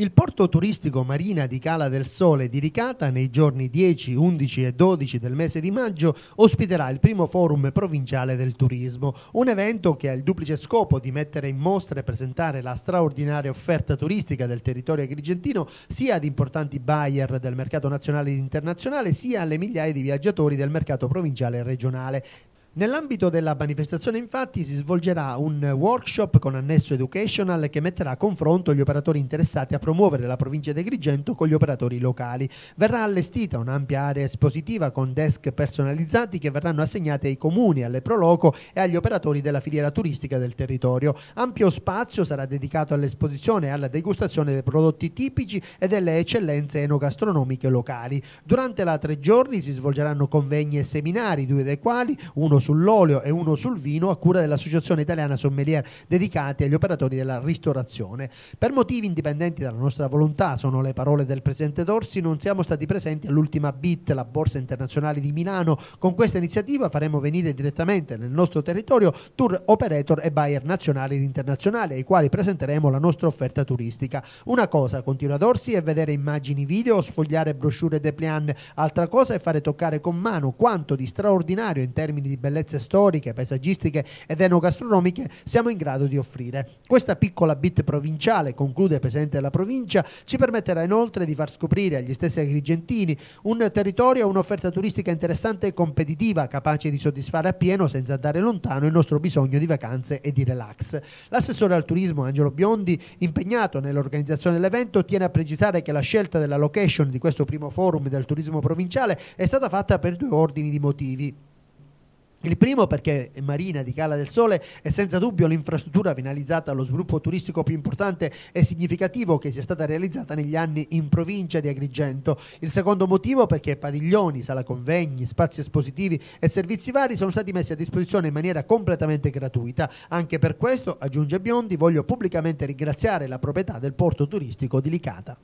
Il porto turistico Marina di Cala del Sole di Ricata nei giorni 10, 11 e 12 del mese di maggio ospiterà il primo forum provinciale del turismo, un evento che ha il duplice scopo di mettere in mostra e presentare la straordinaria offerta turistica del territorio agrigentino sia ad importanti buyer del mercato nazionale ed internazionale sia alle migliaia di viaggiatori del mercato provinciale e regionale. Nell'ambito della manifestazione infatti si svolgerà un workshop con annesso educational che metterà a confronto gli operatori interessati a promuovere la provincia di Agrigento con gli operatori locali. Verrà allestita un'ampia area espositiva con desk personalizzati che verranno assegnati ai comuni, alle Proloco e agli operatori della filiera turistica del territorio. Ampio spazio sarà dedicato all'esposizione e alla degustazione dei prodotti tipici e delle eccellenze enogastronomiche locali. Durante la tre giorni si svolgeranno convegni e seminari, due dei quali, uno uno sull'olio e uno sul vino a cura dell'Associazione Italiana Sommelier dedicati agli operatori della ristorazione. Per motivi indipendenti dalla nostra volontà, sono le parole del presidente Dorsi, non siamo stati presenti all'ultima BIT, la Borsa Internazionale di Milano. Con questa iniziativa faremo venire direttamente nel nostro territorio tour operator e buyer nazionali ed internazionali ai quali presenteremo la nostra offerta turistica. Una cosa, continua Dorsi, è vedere immagini video, o sfogliare brochure de plan, altra cosa è fare toccare con mano quanto di straordinario in termini di bellezza bellezze storiche, paesaggistiche ed enogastronomiche siamo in grado di offrire. Questa piccola bit provinciale, conclude il Presidente della provincia, ci permetterà inoltre di far scoprire agli stessi agrigentini un territorio e un'offerta turistica interessante e competitiva, capace di soddisfare appieno, senza andare lontano, il nostro bisogno di vacanze e di relax. L'assessore al turismo Angelo Biondi, impegnato nell'organizzazione dell'evento, tiene a precisare che la scelta della location di questo primo forum del turismo provinciale è stata fatta per due ordini di motivi. Il primo perché Marina di Cala del Sole è senza dubbio l'infrastruttura finalizzata allo sviluppo turistico più importante e significativo che sia stata realizzata negli anni in provincia di Agrigento. Il secondo motivo perché padiglioni, sala convegni, spazi espositivi e servizi vari sono stati messi a disposizione in maniera completamente gratuita. Anche per questo, aggiunge Biondi, voglio pubblicamente ringraziare la proprietà del porto turistico di Licata.